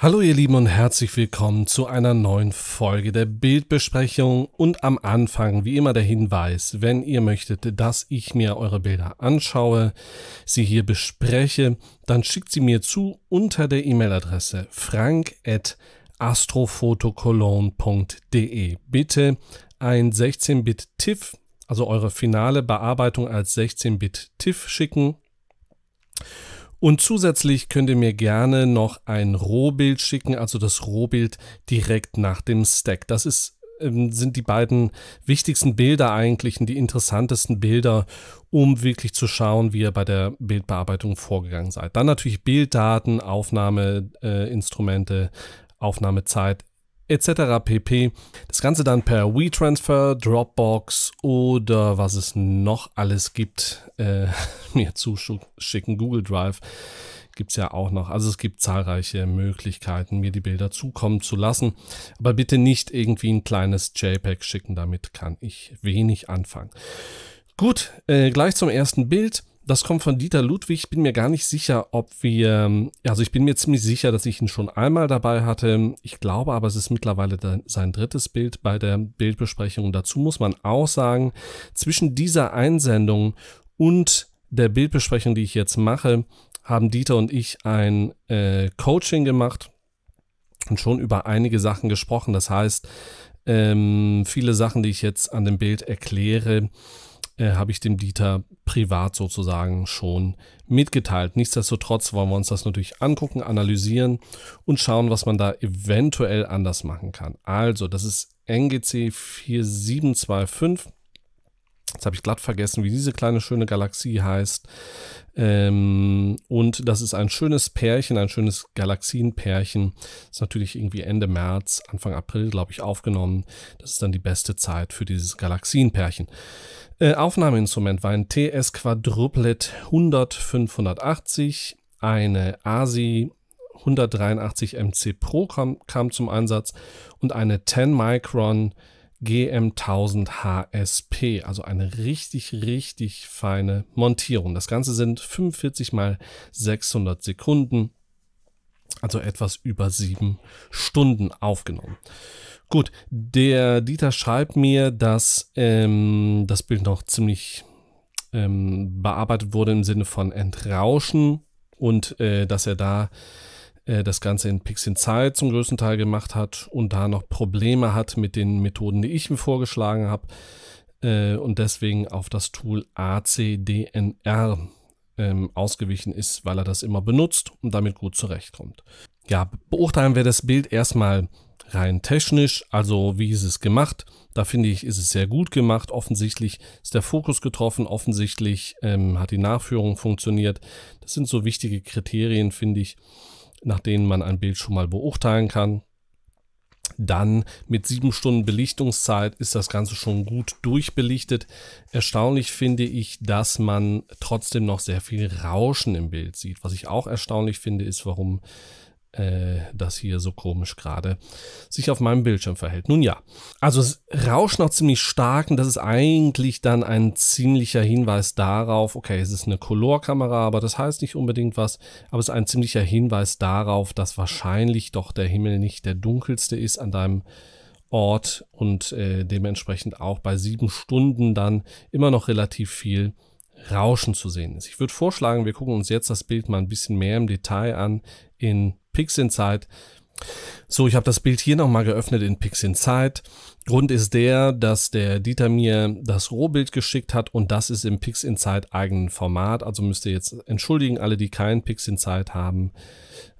Hallo ihr Lieben und herzlich willkommen zu einer neuen Folge der Bildbesprechung und am Anfang wie immer der Hinweis, wenn ihr möchtet, dass ich mir eure Bilder anschaue, sie hier bespreche, dann schickt sie mir zu unter der E-Mail-Adresse frank@astrophotocolon.de. Bitte ein 16-Bit TIFF, also eure finale Bearbeitung als 16-Bit TIFF schicken. Und zusätzlich könnt ihr mir gerne noch ein Rohbild schicken, also das Rohbild direkt nach dem Stack. Das ist ähm, sind die beiden wichtigsten Bilder eigentlich und die interessantesten Bilder, um wirklich zu schauen, wie ihr bei der Bildbearbeitung vorgegangen seid. Dann natürlich Bilddaten, Aufnahmeinstrumente, äh, Aufnahmezeit etc. pp. Das Ganze dann per WeTransfer, Dropbox oder was es noch alles gibt, äh, mir zuschicken. Google Drive gibt es ja auch noch. Also es gibt zahlreiche Möglichkeiten, mir die Bilder zukommen zu lassen. Aber bitte nicht irgendwie ein kleines JPEG schicken, damit kann ich wenig anfangen. Gut, äh, gleich zum ersten Bild das kommt von Dieter Ludwig. Ich bin mir gar nicht sicher, ob wir, ähm, also ich bin mir ziemlich sicher, dass ich ihn schon einmal dabei hatte. Ich glaube aber, es ist mittlerweile sein drittes Bild bei der Bildbesprechung. Dazu muss man auch sagen, zwischen dieser Einsendung und der Bildbesprechung, die ich jetzt mache, haben Dieter und ich ein äh, Coaching gemacht und schon über einige Sachen gesprochen. Das heißt, ähm, viele Sachen, die ich jetzt an dem Bild erkläre, äh, habe ich dem Dieter privat sozusagen schon mitgeteilt. Nichtsdestotrotz wollen wir uns das natürlich angucken, analysieren und schauen, was man da eventuell anders machen kann. Also, das ist NGC 4725 jetzt habe ich glatt vergessen, wie diese kleine schöne Galaxie heißt. Ähm, und das ist ein schönes Pärchen, ein schönes Galaxienpärchen. Ist natürlich irgendwie Ende März, Anfang April, glaube ich, aufgenommen. Das ist dann die beste Zeit für dieses Galaxienpärchen. Äh, Aufnahmeinstrument war ein TS Quadruplet 100 580, eine ASI 183 MC Pro kam, kam zum Einsatz und eine 10 Micron GM1000HSP, also eine richtig, richtig feine Montierung. Das Ganze sind 45 mal 600 Sekunden, also etwas über sieben Stunden aufgenommen. Gut, der Dieter schreibt mir, dass ähm, das Bild noch ziemlich ähm, bearbeitet wurde im Sinne von Entrauschen und äh, dass er da äh, das Ganze in Pixinzahl zum größten Teil gemacht hat und da noch Probleme hat mit den Methoden, die ich ihm vorgeschlagen habe äh, und deswegen auf das Tool ACDNR ähm, ausgewichen ist, weil er das immer benutzt und damit gut zurechtkommt. Ja, beurteilen wir das Bild erstmal rein technisch, also wie ist es gemacht? Da finde ich, ist es sehr gut gemacht. Offensichtlich ist der Fokus getroffen, offensichtlich ähm, hat die Nachführung funktioniert. Das sind so wichtige Kriterien, finde ich nach denen man ein Bild schon mal beurteilen kann. Dann mit sieben Stunden Belichtungszeit ist das Ganze schon gut durchbelichtet. Erstaunlich finde ich, dass man trotzdem noch sehr viel Rauschen im Bild sieht. Was ich auch erstaunlich finde, ist, warum äh, das hier so komisch gerade sich auf meinem Bildschirm verhält. Nun ja, also es rauscht noch ziemlich stark und das ist eigentlich dann ein ziemlicher Hinweis darauf, okay, es ist eine color aber das heißt nicht unbedingt was, aber es ist ein ziemlicher Hinweis darauf, dass wahrscheinlich doch der Himmel nicht der dunkelste ist an deinem Ort und äh, dementsprechend auch bei sieben Stunden dann immer noch relativ viel Rauschen zu sehen ist. Ich würde vorschlagen, wir gucken uns jetzt das Bild mal ein bisschen mehr im Detail an in PixInsight. So, ich habe das Bild hier nochmal geöffnet in PixInsight. Grund ist der, dass der Dieter mir das Rohbild geschickt hat und das ist im PixInsight eigenen Format. Also müsst ihr jetzt entschuldigen, alle, die kein PixInsight haben.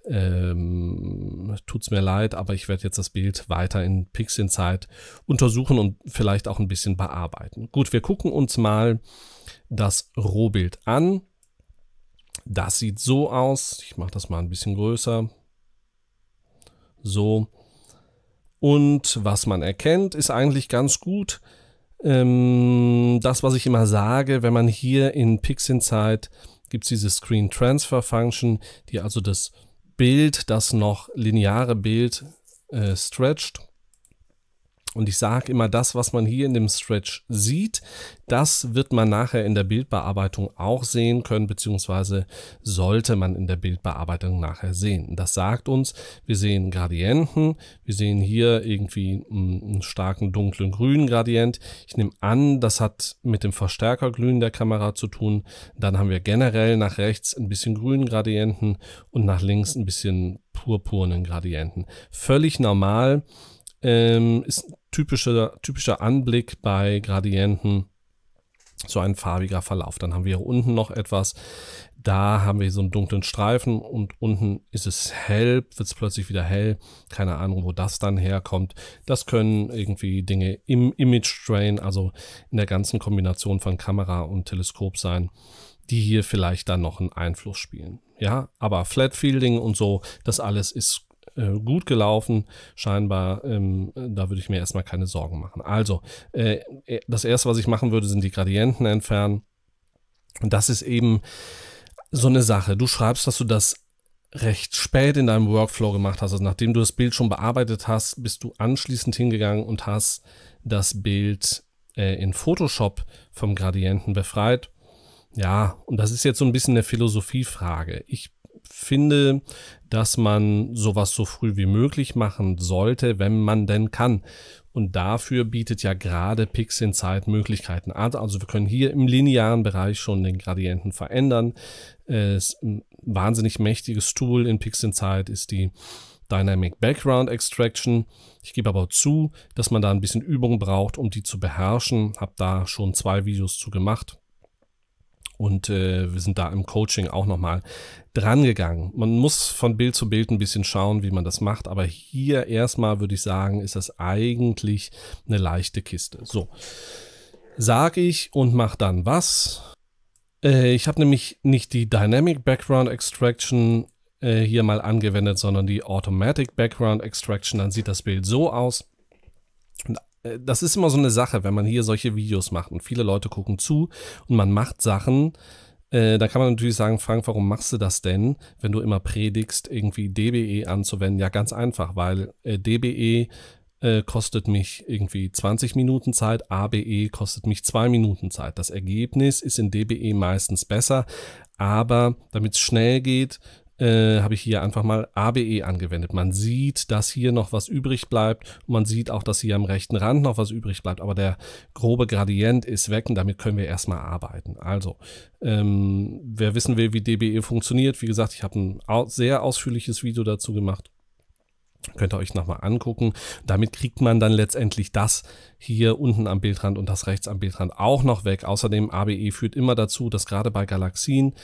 Ähm, es mir leid, aber ich werde jetzt das Bild weiter in PixInsight untersuchen und vielleicht auch ein bisschen bearbeiten. Gut, wir gucken uns mal das Rohbild an. Das sieht so aus. Ich mache das mal ein bisschen größer. So. Und was man erkennt, ist eigentlich ganz gut. Ähm, das, was ich immer sage, wenn man hier in PixInsight gibt es diese Screen Transfer Function, die also das Bild, das noch lineare Bild äh, stretcht und ich sage immer, das, was man hier in dem Stretch sieht, das wird man nachher in der Bildbearbeitung auch sehen können, beziehungsweise sollte man in der Bildbearbeitung nachher sehen. Das sagt uns, wir sehen Gradienten, wir sehen hier irgendwie einen starken dunklen grünen Gradient. Ich nehme an, das hat mit dem Verstärkerglühen der Kamera zu tun. Dann haben wir generell nach rechts ein bisschen grünen Gradienten und nach links ein bisschen purpurnen Gradienten. Völlig normal ähm, ist ein typischer, typischer Anblick bei Gradienten. So ein farbiger Verlauf. Dann haben wir hier unten noch etwas. Da haben wir so einen dunklen Streifen und unten ist es hell, wird es plötzlich wieder hell. Keine Ahnung, wo das dann herkommt. Das können irgendwie Dinge im Image Train, also in der ganzen Kombination von Kamera und Teleskop sein, die hier vielleicht dann noch einen Einfluss spielen. Ja, aber Flat Fielding und so, das alles ist äh, gut gelaufen, scheinbar. Ähm, da würde ich mir erstmal keine Sorgen machen. Also, äh, äh, das erste, was ich machen würde, sind die Gradienten entfernen. Und das ist eben so eine Sache. Du schreibst, dass du das recht spät in deinem Workflow gemacht hast. Also nachdem du das Bild schon bearbeitet hast, bist du anschließend hingegangen und hast das Bild äh, in Photoshop vom Gradienten befreit. Ja, und das ist jetzt so ein bisschen eine Philosophiefrage. Ich finde, dass man sowas so früh wie möglich machen sollte, wenn man denn kann. Und dafür bietet ja gerade Pixin Zeit Möglichkeiten an. Also wir können hier im linearen Bereich schon den Gradienten verändern. Es ein wahnsinnig mächtiges Tool in Pixin Zeit ist die Dynamic Background Extraction. Ich gebe aber zu, dass man da ein bisschen Übung braucht, um die zu beherrschen. Hab da schon zwei Videos zu gemacht. Und äh, wir sind da im Coaching auch nochmal dran gegangen. Man muss von Bild zu Bild ein bisschen schauen, wie man das macht. Aber hier erstmal würde ich sagen, ist das eigentlich eine leichte Kiste. So, sag ich und mach dann was. Äh, ich habe nämlich nicht die Dynamic Background Extraction äh, hier mal angewendet, sondern die Automatic Background Extraction. Dann sieht das Bild so aus. Und äh, das ist immer so eine Sache, wenn man hier solche Videos macht und viele Leute gucken zu und man macht Sachen, äh, da kann man natürlich sagen, Frank, warum machst du das denn, wenn du immer predigst, irgendwie DBE anzuwenden? Ja, ganz einfach, weil äh, DBE äh, kostet mich irgendwie 20 Minuten Zeit, ABE kostet mich 2 Minuten Zeit. Das Ergebnis ist in DBE meistens besser, aber damit es schnell geht, äh, habe ich hier einfach mal ABE angewendet. Man sieht, dass hier noch was übrig bleibt und man sieht auch, dass hier am rechten Rand noch was übrig bleibt, aber der grobe Gradient ist weg und damit können wir erstmal arbeiten. Also, ähm, wer wissen will, wie DBE funktioniert, wie gesagt, ich habe ein sehr ausführliches Video dazu gemacht. Könnt ihr euch nochmal angucken. Damit kriegt man dann letztendlich das hier unten am Bildrand und das rechts am Bildrand auch noch weg. Außerdem ABE führt immer dazu, dass gerade bei Galaxien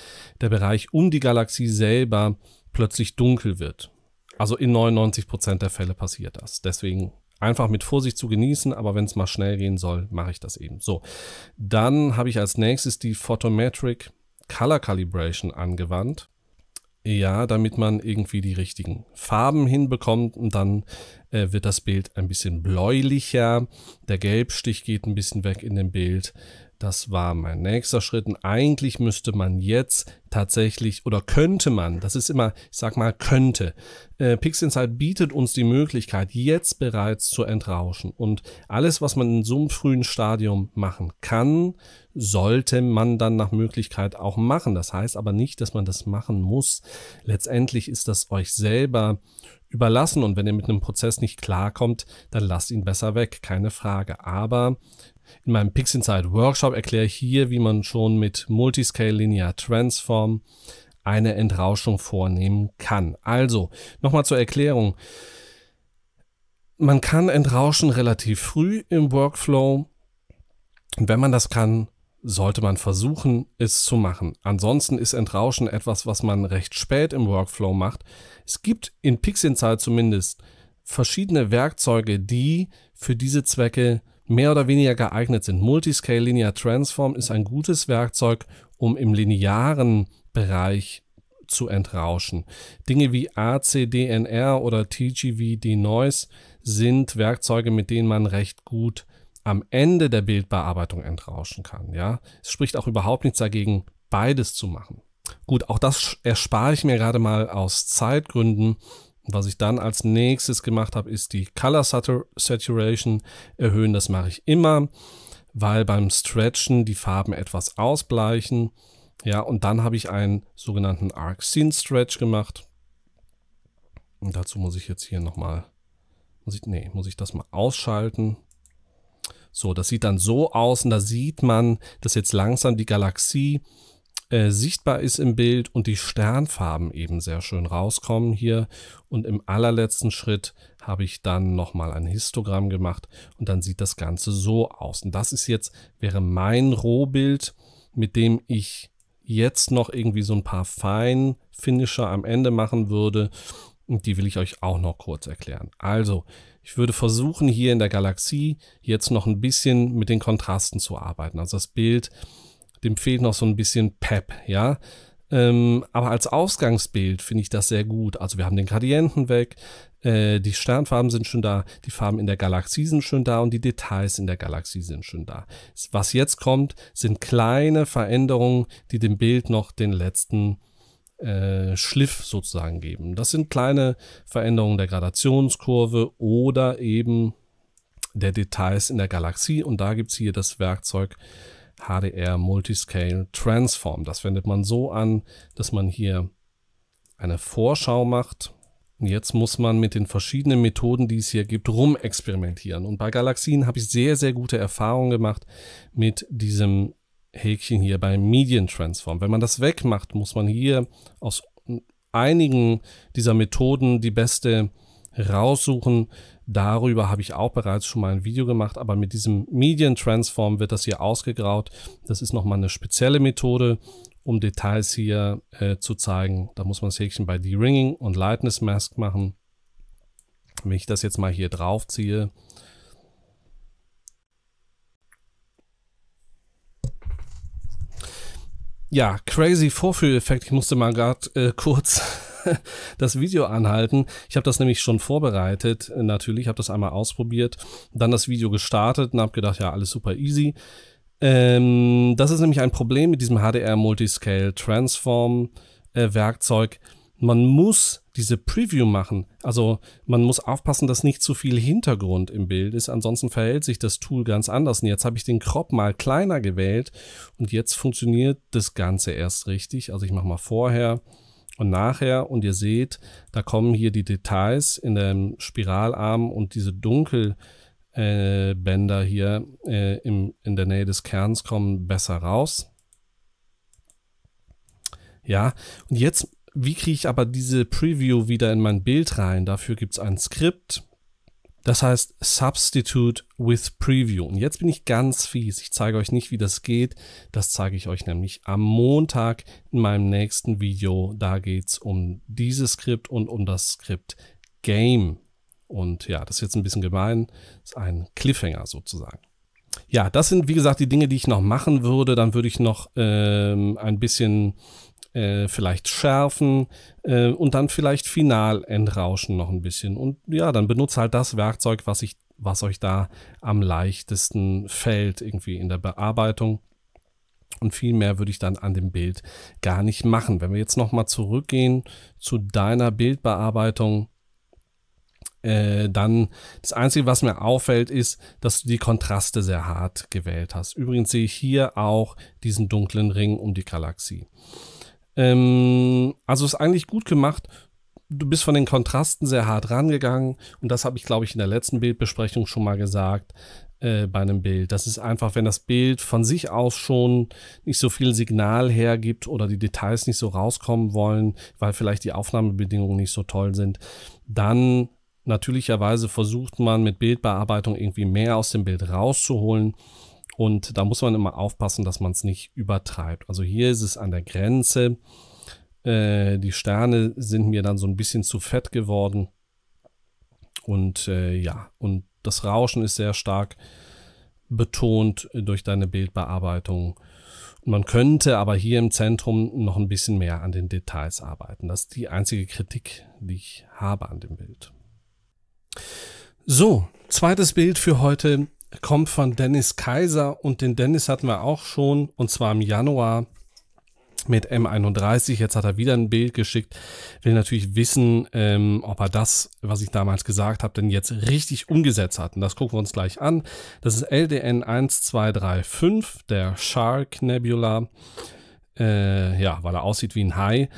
der Bereich um die Galaxie selber plötzlich dunkel wird. Also in 99% der Fälle passiert das. Deswegen einfach mit Vorsicht zu genießen, aber wenn es mal schnell gehen soll, mache ich das eben. So, dann habe ich als nächstes die Photometric Color Calibration angewandt. Ja, damit man irgendwie die richtigen Farben hinbekommt und dann äh, wird das Bild ein bisschen bläulicher. Der Gelbstich geht ein bisschen weg in dem Bild. Das war mein nächster Schritt. Und eigentlich müsste man jetzt tatsächlich oder könnte man, das ist immer, ich sag mal, könnte. Äh, Pixinsight bietet uns die Möglichkeit, jetzt bereits zu entrauschen. Und alles, was man in so einem frühen Stadium machen kann, sollte man dann nach Möglichkeit auch machen. Das heißt aber nicht, dass man das machen muss. Letztendlich ist das euch selber überlassen und wenn ihr mit einem Prozess nicht klarkommt, dann lasst ihn besser weg, keine Frage. Aber in meinem PixInsight Workshop erkläre ich hier, wie man schon mit Multiscale Linear Transform eine Entrauschung vornehmen kann. Also, nochmal zur Erklärung. Man kann entrauschen relativ früh im Workflow. wenn man das kann, sollte man versuchen, es zu machen. Ansonsten ist Entrauschen etwas, was man recht spät im Workflow macht. Es gibt in PixInsight zumindest verschiedene Werkzeuge, die für diese Zwecke mehr oder weniger geeignet sind. Multiscale Linear Transform ist ein gutes Werkzeug, um im linearen Bereich zu entrauschen. Dinge wie ACDNR oder TGV Denoise sind Werkzeuge, mit denen man recht gut am Ende der Bildbearbeitung entrauschen kann. Ja, es spricht auch überhaupt nichts dagegen, beides zu machen. Gut, auch das erspare ich mir gerade mal aus Zeitgründen was ich dann als nächstes gemacht habe, ist die Color Saturation erhöhen. Das mache ich immer, weil beim Stretchen die Farben etwas ausbleichen. Ja, und dann habe ich einen sogenannten Arc Scene Stretch gemacht. Und dazu muss ich jetzt hier nochmal, muss ich, nee, muss ich das mal ausschalten. So, das sieht dann so aus und da sieht man, dass jetzt langsam die Galaxie äh, sichtbar ist im Bild und die Sternfarben eben sehr schön rauskommen hier. Und im allerletzten Schritt habe ich dann nochmal ein Histogramm gemacht und dann sieht das Ganze so aus. Und das ist jetzt, wäre mein Rohbild, mit dem ich jetzt noch irgendwie so ein paar Feinfinisher am Ende machen würde. Und die will ich euch auch noch kurz erklären. Also, ich würde versuchen, hier in der Galaxie jetzt noch ein bisschen mit den Kontrasten zu arbeiten. Also das Bild dem fehlt noch so ein bisschen Pep, ja. Ähm, aber als Ausgangsbild finde ich das sehr gut. Also wir haben den Gradienten weg, äh, die Sternfarben sind schon da, die Farben in der Galaxie sind schon da und die Details in der Galaxie sind schon da. Was jetzt kommt, sind kleine Veränderungen, die dem Bild noch den letzten äh, Schliff sozusagen geben. Das sind kleine Veränderungen der Gradationskurve oder eben der Details in der Galaxie. Und da gibt es hier das Werkzeug HDR Multiscale Transform. Das wendet man so an, dass man hier eine Vorschau macht. Und jetzt muss man mit den verschiedenen Methoden, die es hier gibt, rumexperimentieren. Und bei Galaxien habe ich sehr, sehr gute Erfahrungen gemacht mit diesem Häkchen hier bei Median Transform. Wenn man das wegmacht, muss man hier aus einigen dieser Methoden die beste raussuchen. Darüber habe ich auch bereits schon mal ein Video gemacht, aber mit diesem Median Transform wird das hier ausgegraut. Das ist nochmal eine spezielle Methode, um Details hier äh, zu zeigen. Da muss man das Häkchen bei Deringing und Lightness Mask machen. Wenn ich das jetzt mal hier drauf ziehe, ja, crazy Vorführeffekt. Ich musste mal gerade äh, kurz das Video anhalten. Ich habe das nämlich schon vorbereitet, natürlich, habe das einmal ausprobiert, dann das Video gestartet und habe gedacht, ja, alles super easy. Ähm, das ist nämlich ein Problem mit diesem HDR Multiscale Transform äh, Werkzeug. Man muss diese Preview machen. Also man muss aufpassen, dass nicht zu viel Hintergrund im Bild ist, ansonsten verhält sich das Tool ganz anders. Und jetzt habe ich den Crop mal kleiner gewählt und jetzt funktioniert das Ganze erst richtig. Also ich mache mal vorher und nachher und ihr seht, da kommen hier die Details in dem Spiralarm und diese Dunkelbänder äh, hier äh, im, in der Nähe des Kerns kommen besser raus. Ja, und jetzt, wie kriege ich aber diese Preview wieder in mein Bild rein? Dafür gibt es ein Skript. Das heißt Substitute with Preview. Und jetzt bin ich ganz fies. Ich zeige euch nicht, wie das geht. Das zeige ich euch nämlich am Montag in meinem nächsten Video. Da geht es um dieses Skript und um das Skript Game. Und ja, das ist jetzt ein bisschen gemein. Das ist ein Cliffhanger sozusagen. Ja, das sind wie gesagt die Dinge, die ich noch machen würde. Dann würde ich noch ähm, ein bisschen äh, vielleicht schärfen äh, und dann vielleicht final entrauschen noch ein bisschen. Und ja, dann benutzt halt das Werkzeug, was, ich, was euch da am leichtesten fällt, irgendwie in der Bearbeitung. Und viel mehr würde ich dann an dem Bild gar nicht machen. Wenn wir jetzt nochmal zurückgehen zu deiner Bildbearbeitung, äh, dann das Einzige, was mir auffällt, ist, dass du die Kontraste sehr hart gewählt hast. Übrigens sehe ich hier auch diesen dunklen Ring um die Galaxie. Ähm, also ist eigentlich gut gemacht. Du bist von den Kontrasten sehr hart rangegangen und das habe ich, glaube ich, in der letzten Bildbesprechung schon mal gesagt äh, bei einem Bild. Das ist einfach, wenn das Bild von sich aus schon nicht so viel Signal hergibt oder die Details nicht so rauskommen wollen, weil vielleicht die Aufnahmebedingungen nicht so toll sind, dann natürlicherweise versucht man mit Bildbearbeitung irgendwie mehr aus dem Bild rauszuholen und da muss man immer aufpassen, dass man es nicht übertreibt. Also hier ist es an der Grenze. Äh, die Sterne sind mir dann so ein bisschen zu fett geworden. Und äh, ja, und das Rauschen ist sehr stark betont durch deine Bildbearbeitung. Man könnte aber hier im Zentrum noch ein bisschen mehr an den Details arbeiten. Das ist die einzige Kritik, die ich habe an dem Bild. So, zweites Bild für heute kommt von Dennis Kaiser und den Dennis hatten wir auch schon und zwar im Januar mit M31. Jetzt hat er wieder ein Bild geschickt. Will natürlich wissen, ähm, ob er das, was ich damals gesagt habe, denn jetzt richtig umgesetzt hat. Und das gucken wir uns gleich an. Das ist LDN 1235, der Shark Nebula. Äh, ja, weil er aussieht wie ein Hai.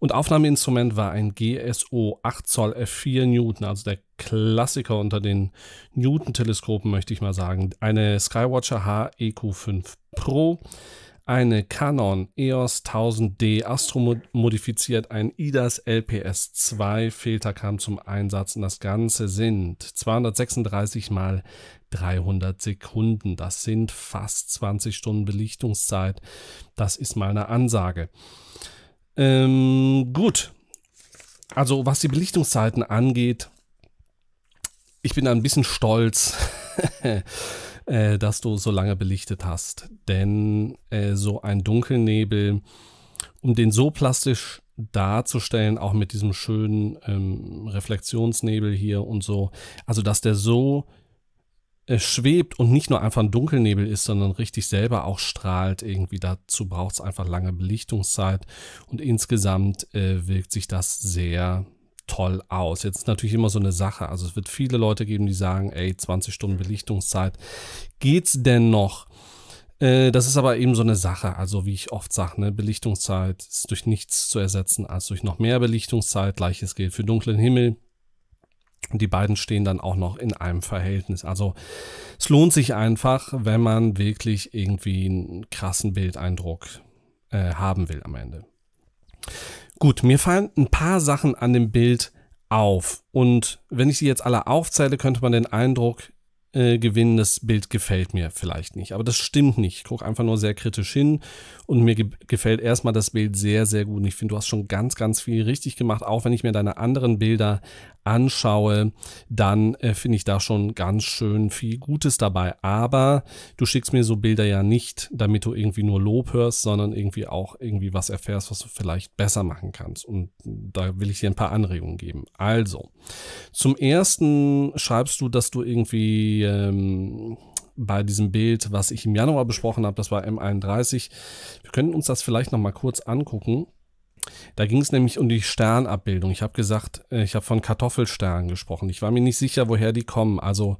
Und Aufnahmeinstrument war ein GSO 8 Zoll F4 Newton, also der Klassiker unter den Newton-Teleskopen, möchte ich mal sagen. Eine Skywatcher HEQ5 Pro, eine Canon EOS 1000D Astro modifiziert, ein IDAS LPS 2 Filter kam zum Einsatz und das Ganze sind 236 mal 300 Sekunden. Das sind fast 20 Stunden Belichtungszeit. Das ist mal eine Ansage. Ähm, gut. Also was die Belichtungszeiten angeht, ich bin ein bisschen stolz, äh, dass du so lange belichtet hast. Denn äh, so ein Dunkelnebel, um den so plastisch darzustellen, auch mit diesem schönen ähm, Reflexionsnebel hier und so, also dass der so äh, schwebt und nicht nur einfach ein Dunkelnebel ist, sondern richtig selber auch strahlt irgendwie. Dazu braucht es einfach lange Belichtungszeit und insgesamt äh, wirkt sich das sehr toll aus. Jetzt ist natürlich immer so eine Sache. Also es wird viele Leute geben, die sagen, ey, 20 Stunden Belichtungszeit, geht's denn noch? Äh, das ist aber eben so eine Sache, also wie ich oft sage, ne, Belichtungszeit ist durch nichts zu ersetzen als durch noch mehr Belichtungszeit. Gleiches gilt für dunklen Himmel die beiden stehen dann auch noch in einem Verhältnis. Also es lohnt sich einfach, wenn man wirklich irgendwie einen krassen Bildeindruck äh, haben will am Ende. Gut, mir fallen ein paar Sachen an dem Bild auf. Und wenn ich sie jetzt alle aufzähle, könnte man den Eindruck äh, gewinnen, das Bild gefällt mir vielleicht nicht. Aber das stimmt nicht. Ich gucke einfach nur sehr kritisch hin und mir ge gefällt erstmal das Bild sehr, sehr gut. Und ich finde, du hast schon ganz, ganz viel richtig gemacht, auch wenn ich mir deine anderen Bilder anschaue, dann äh, finde ich da schon ganz schön viel Gutes dabei. Aber du schickst mir so Bilder ja nicht, damit du irgendwie nur Lob hörst, sondern irgendwie auch irgendwie was erfährst, was du vielleicht besser machen kannst. Und da will ich dir ein paar Anregungen geben. Also, zum ersten schreibst du, dass du irgendwie ähm, bei diesem Bild, was ich im Januar besprochen habe, das war M31. Wir könnten uns das vielleicht noch mal kurz angucken. Da ging es nämlich um die Sternabbildung. Ich habe gesagt, äh, ich habe von Kartoffelsternen gesprochen. Ich war mir nicht sicher, woher die kommen. Also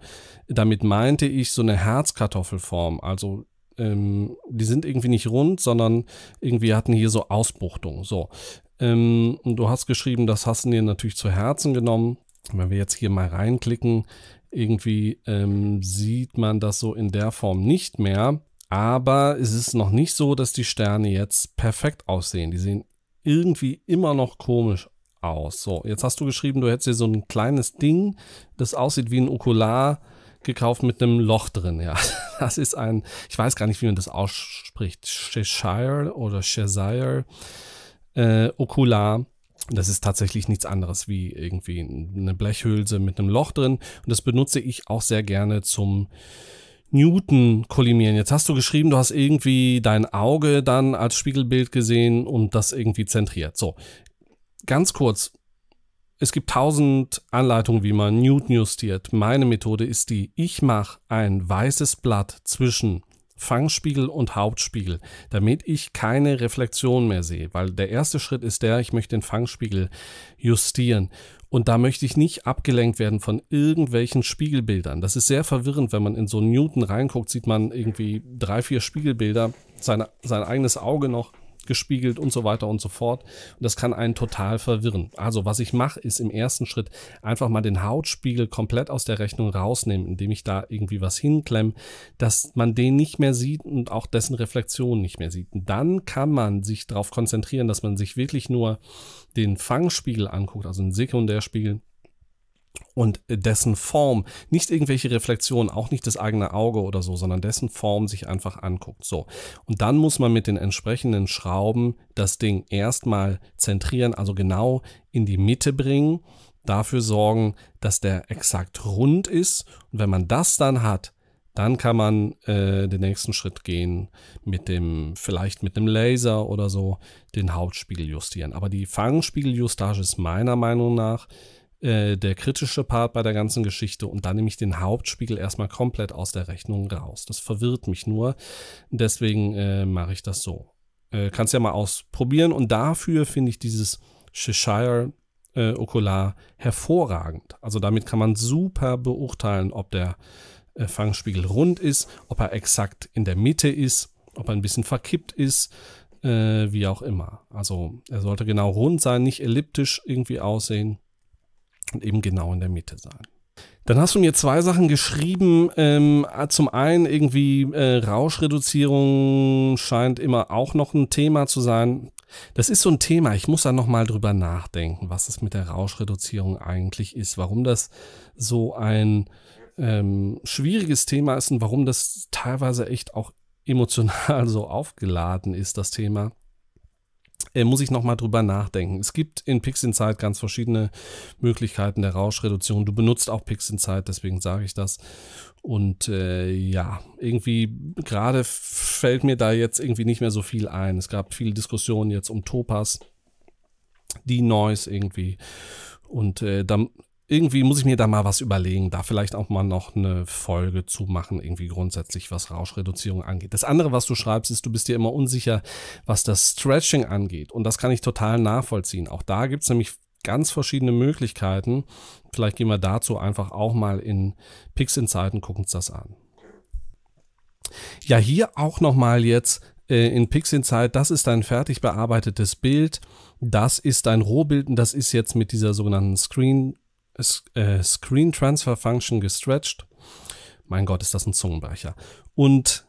damit meinte ich so eine Herzkartoffelform. Also ähm, die sind irgendwie nicht rund, sondern irgendwie hatten hier so Ausbuchtungen. So. Ähm, du hast geschrieben, das hast du dir natürlich zu Herzen genommen. Wenn wir jetzt hier mal reinklicken, irgendwie ähm, sieht man das so in der Form nicht mehr. Aber es ist noch nicht so, dass die Sterne jetzt perfekt aussehen. Die sehen irgendwie immer noch komisch aus. So, jetzt hast du geschrieben, du hättest dir so ein kleines Ding, das aussieht wie ein Okular gekauft mit einem Loch drin. Ja, das ist ein, ich weiß gar nicht, wie man das ausspricht, Cheshire oder Cheshire äh, Okular. Das ist tatsächlich nichts anderes wie irgendwie eine Blechhülse mit einem Loch drin. Und das benutze ich auch sehr gerne zum Newton kollimieren. Jetzt hast du geschrieben, du hast irgendwie dein Auge dann als Spiegelbild gesehen und das irgendwie zentriert. So, ganz kurz. Es gibt tausend Anleitungen, wie man Newton justiert. Meine Methode ist die, ich mache ein weißes Blatt zwischen Fangspiegel und Hauptspiegel, damit ich keine Reflexion mehr sehe, weil der erste Schritt ist der, ich möchte den Fangspiegel justieren. Und da möchte ich nicht abgelenkt werden von irgendwelchen Spiegelbildern. Das ist sehr verwirrend, wenn man in so Newton reinguckt, sieht man irgendwie drei, vier Spiegelbilder, seine, sein eigenes Auge noch gespiegelt und so weiter und so fort. Und das kann einen total verwirren. Also was ich mache, ist im ersten Schritt einfach mal den Hautspiegel komplett aus der Rechnung rausnehmen, indem ich da irgendwie was hinklemme, dass man den nicht mehr sieht und auch dessen Reflexion nicht mehr sieht. Und dann kann man sich darauf konzentrieren, dass man sich wirklich nur den Fangspiegel anguckt, also den Sekundärspiegel und dessen Form, nicht irgendwelche Reflexionen, auch nicht das eigene Auge oder so, sondern dessen Form sich einfach anguckt. So. Und dann muss man mit den entsprechenden Schrauben das Ding erstmal zentrieren, also genau in die Mitte bringen, dafür sorgen, dass der exakt rund ist. Und wenn man das dann hat, dann kann man äh, den nächsten Schritt gehen mit dem, vielleicht mit einem Laser oder so, den Hautspiegel justieren. Aber die Fangspiegeljustage ist meiner Meinung nach äh, der kritische Part bei der ganzen Geschichte und dann nehme ich den Hauptspiegel erstmal komplett aus der Rechnung raus. Das verwirrt mich nur. Deswegen äh, mache ich das so. Äh, kannst ja mal ausprobieren und dafür finde ich dieses Cheshire äh, Okular hervorragend. Also damit kann man super beurteilen, ob der äh, Fangspiegel rund ist, ob er exakt in der Mitte ist, ob er ein bisschen verkippt ist, äh, wie auch immer. Also er sollte genau rund sein, nicht elliptisch irgendwie aussehen und eben genau in der Mitte sein. Dann hast du mir zwei Sachen geschrieben. Ähm, ah, zum einen irgendwie äh, Rauschreduzierung scheint immer auch noch ein Thema zu sein. Das ist so ein Thema. Ich muss da nochmal drüber nachdenken, was es mit der Rauschreduzierung eigentlich ist, warum das so ein ähm, schwieriges Thema ist und warum das teilweise echt auch emotional so aufgeladen ist, das Thema äh, muss ich nochmal drüber nachdenken. Es gibt in Pixinsight ganz verschiedene Möglichkeiten der Rauschreduktion. Du benutzt auch Pixinsight, deswegen sage ich das. Und äh, ja, irgendwie gerade fällt mir da jetzt irgendwie nicht mehr so viel ein. Es gab viele Diskussionen jetzt um Topaz, die Noise irgendwie. Und äh, dann irgendwie muss ich mir da mal was überlegen, da vielleicht auch mal noch eine Folge zu machen, irgendwie grundsätzlich, was Rauschreduzierung angeht. Das andere, was du schreibst, ist, du bist dir immer unsicher, was das Stretching angeht. Und das kann ich total nachvollziehen. Auch da gibt's nämlich ganz verschiedene Möglichkeiten. Vielleicht gehen wir dazu einfach auch mal in Pix Insight und gucken uns das an. Ja, hier auch nochmal jetzt äh, in Pixinsight, das ist ein fertig bearbeitetes Bild, das ist ein Rohbild und das ist jetzt mit dieser sogenannten Screen äh, Screen Transfer Function gestretched. Mein Gott, ist das ein Zungenbrecher. Und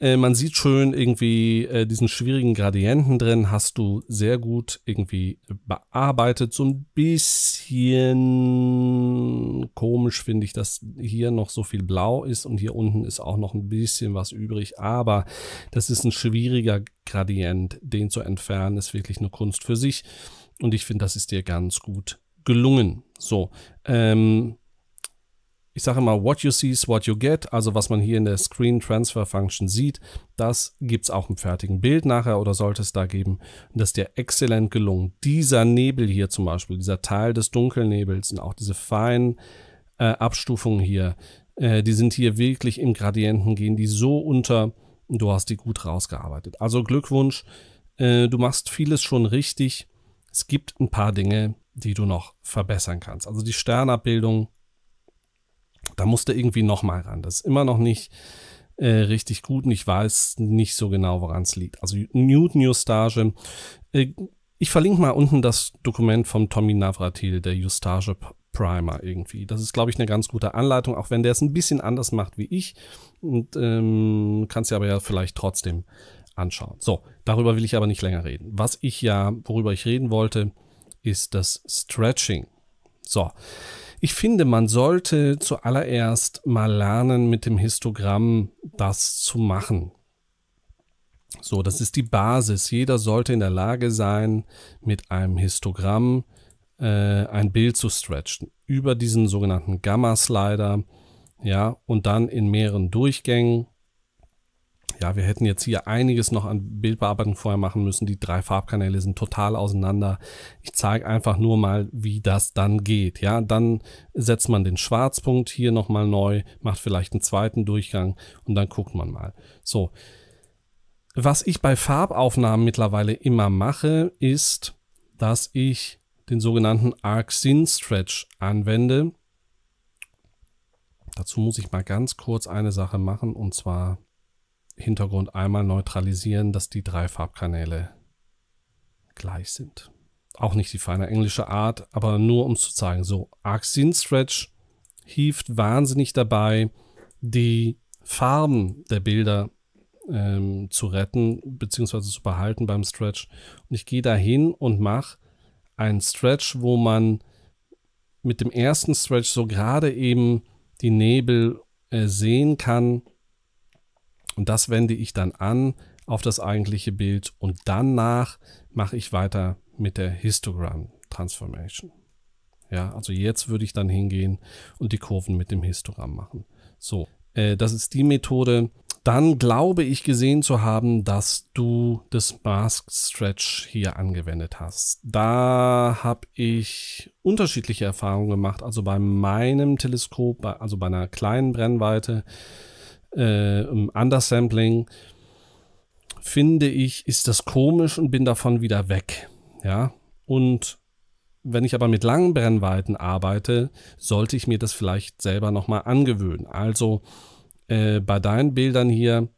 äh, man sieht schön irgendwie äh, diesen schwierigen Gradienten drin, hast du sehr gut irgendwie bearbeitet. So ein bisschen komisch finde ich, dass hier noch so viel blau ist und hier unten ist auch noch ein bisschen was übrig. Aber das ist ein schwieriger Gradient. Den zu entfernen ist wirklich eine Kunst für sich. Und ich finde, das ist dir ganz gut gelungen. So, ähm, ich sage mal, what you see is what you get, also was man hier in der Screen Transfer Function sieht, das gibt es auch im fertigen Bild nachher oder sollte es da geben. Und das ist dir exzellent gelungen. Dieser Nebel hier zum Beispiel, dieser Teil des Dunkelnebels und auch diese feinen äh, Abstufungen hier, äh, die sind hier wirklich im Gradienten, gehen die so unter du hast die gut rausgearbeitet. Also Glückwunsch, äh, du machst vieles schon richtig. Es gibt ein paar Dinge, die du noch verbessern kannst. Also die Sternabbildung, da musst du irgendwie nochmal ran. Das ist immer noch nicht äh, richtig gut und ich weiß nicht so genau, woran es liegt. Also Newt Newstage. Äh, ich verlinke mal unten das Dokument vom Tommy Navratil, der Justage Primer irgendwie. Das ist, glaube ich, eine ganz gute Anleitung, auch wenn der es ein bisschen anders macht wie ich. Und ähm, kannst du aber ja vielleicht trotzdem anschauen. So, darüber will ich aber nicht länger reden. Was ich ja, worüber ich reden wollte, ist das Stretching. So, ich finde, man sollte zuallererst mal lernen, mit dem Histogramm das zu machen. So, das ist die Basis. Jeder sollte in der Lage sein, mit einem Histogramm äh, ein Bild zu stretchen. Über diesen sogenannten Gamma-Slider, ja, und dann in mehreren Durchgängen ja, wir hätten jetzt hier einiges noch an Bildbearbeitung vorher machen müssen. Die drei Farbkanäle sind total auseinander. Ich zeige einfach nur mal, wie das dann geht. Ja, dann setzt man den Schwarzpunkt hier nochmal neu, macht vielleicht einen zweiten Durchgang und dann guckt man mal. So. Was ich bei Farbaufnahmen mittlerweile immer mache, ist, dass ich den sogenannten Arc Sin Stretch anwende. Dazu muss ich mal ganz kurz eine Sache machen und zwar Hintergrund einmal neutralisieren, dass die drei Farbkanäle gleich sind. Auch nicht die feine englische Art, aber nur um zu zeigen, so Axin Stretch hieft wahnsinnig dabei, die Farben der Bilder ähm, zu retten bzw. zu behalten beim Stretch. Und ich gehe dahin und mache einen Stretch, wo man mit dem ersten Stretch so gerade eben die Nebel äh, sehen kann und das wende ich dann an auf das eigentliche Bild und danach mache ich weiter mit der Histogram Transformation. Ja, also jetzt würde ich dann hingehen und die Kurven mit dem Histogramm machen. So, äh, das ist die Methode. Dann glaube ich gesehen zu haben, dass du das Mask Stretch hier angewendet hast. Da habe ich unterschiedliche Erfahrungen gemacht. Also bei meinem Teleskop, also bei einer kleinen Brennweite, äh, Undersampling, finde ich, ist das komisch und bin davon wieder weg. Ja, und wenn ich aber mit langen Brennweiten arbeite, sollte ich mir das vielleicht selber nochmal angewöhnen. Also äh, bei deinen Bildern hier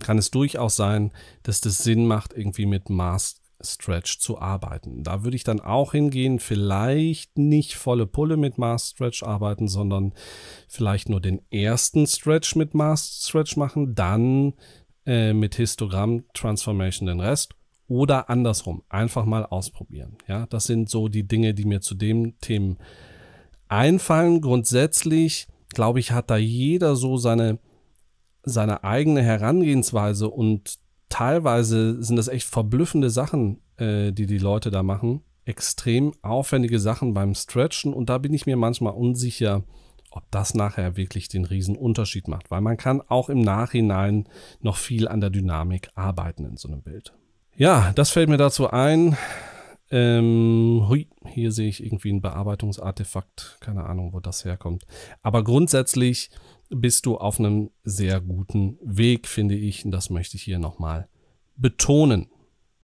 kann es durchaus sein, dass das Sinn macht, irgendwie mit Maß Stretch zu arbeiten. Da würde ich dann auch hingehen, vielleicht nicht volle Pulle mit Mars Stretch arbeiten, sondern vielleicht nur den ersten Stretch mit Mars Stretch machen, dann äh, mit Histogramm Transformation den Rest oder andersrum. Einfach mal ausprobieren. Ja, das sind so die Dinge, die mir zu dem Thema einfallen. Grundsätzlich, glaube ich, hat da jeder so seine, seine eigene Herangehensweise und teilweise sind das echt verblüffende Sachen, äh, die die Leute da machen. Extrem aufwendige Sachen beim Stretchen und da bin ich mir manchmal unsicher, ob das nachher wirklich den riesen Unterschied macht, weil man kann auch im Nachhinein noch viel an der Dynamik arbeiten in so einem Bild. Ja, das fällt mir dazu ein. Ähm, hui, hier sehe ich irgendwie ein Bearbeitungsartefakt. Keine Ahnung, wo das herkommt. Aber grundsätzlich bist du auf einem sehr guten Weg, finde ich. Und das möchte ich hier nochmal betonen.